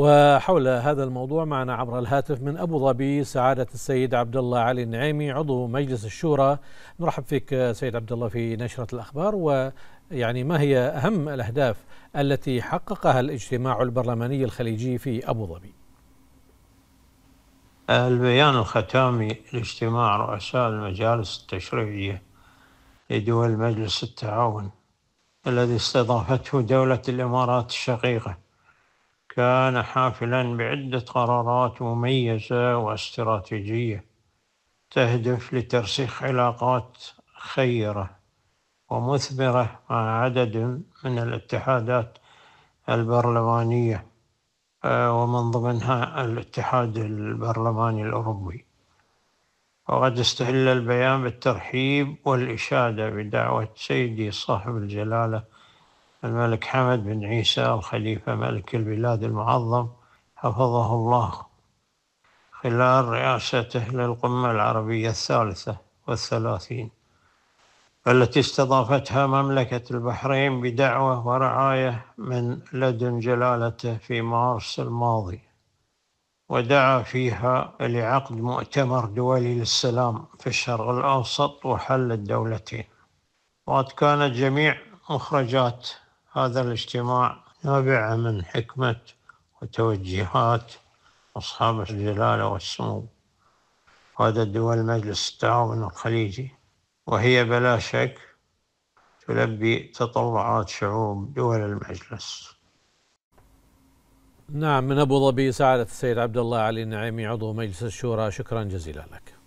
وحول هذا الموضوع معنا عبر الهاتف من ابو ظبي سعاده السيد عبد الله علي النعيمي عضو مجلس الشورى نرحب فيك سيد عبد الله في نشره الاخبار ويعني ما هي اهم الاهداف التي حققها الاجتماع البرلماني الخليجي في ابو ظبي؟ البيان الختامي لاجتماع رؤساء المجالس التشريعيه لدول مجلس التعاون الذي استضافته دوله الامارات الشقيقه كان حافلا بعدة قرارات مميزة واستراتيجية تهدف لترسيخ علاقات خيرة ومثمرة مع عدد من الاتحادات البرلمانية آه، ومن ضمنها الاتحاد البرلماني الأوروبي وقد استهل البيان بالترحيب والإشادة بدعوة سيدي صاحب الجلالة الملك حمد بن عيسى الخليفة ملك البلاد المعظم حفظه الله خلال رئاسته للقمة العربية الثالثة والثلاثين التي استضافتها مملكة البحرين بدعوة ورعاية من لدن جلالته في مارس الماضي ودعا فيها لعقد مؤتمر دولي للسلام في الشرق الأوسط وحل الدولتين وقد كانت جميع مخرجات هذا الاجتماع نابع من حكمة وتوجهات أصحاب الجلالة والسمو هذا دول مجلس التعاون الخليجي وهي بلا شك تلبي تطلعات شعوب دول المجلس نعم من أبو ظبي سعادة السيد عبد الله علي النعيمي عضو مجلس الشورى شكرا جزيلا لك